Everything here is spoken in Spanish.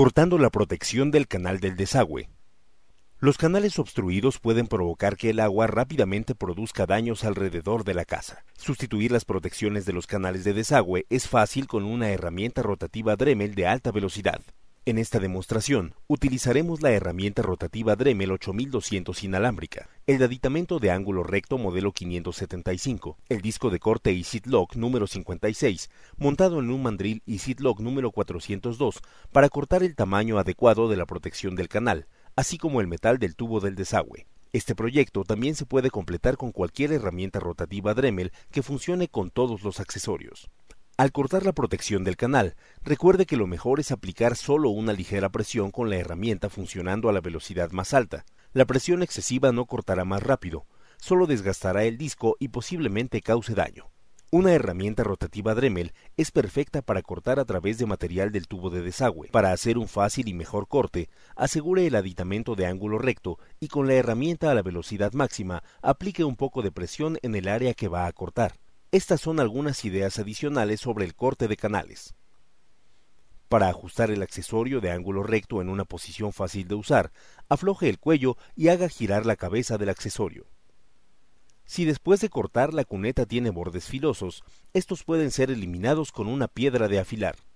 cortando la protección del canal del desagüe. Los canales obstruidos pueden provocar que el agua rápidamente produzca daños alrededor de la casa. Sustituir las protecciones de los canales de desagüe es fácil con una herramienta rotativa Dremel de alta velocidad. En esta demostración utilizaremos la herramienta rotativa Dremel 8200 inalámbrica, el aditamento de ángulo recto modelo 575, el disco de corte y Lock número 56, montado en un mandril y Lock número 402 para cortar el tamaño adecuado de la protección del canal, así como el metal del tubo del desagüe. Este proyecto también se puede completar con cualquier herramienta rotativa Dremel que funcione con todos los accesorios. Al cortar la protección del canal, recuerde que lo mejor es aplicar solo una ligera presión con la herramienta funcionando a la velocidad más alta. La presión excesiva no cortará más rápido, solo desgastará el disco y posiblemente cause daño. Una herramienta rotativa Dremel es perfecta para cortar a través de material del tubo de desagüe. Para hacer un fácil y mejor corte, asegure el aditamento de ángulo recto y con la herramienta a la velocidad máxima aplique un poco de presión en el área que va a cortar. Estas son algunas ideas adicionales sobre el corte de canales. Para ajustar el accesorio de ángulo recto en una posición fácil de usar, afloje el cuello y haga girar la cabeza del accesorio. Si después de cortar la cuneta tiene bordes filosos, estos pueden ser eliminados con una piedra de afilar.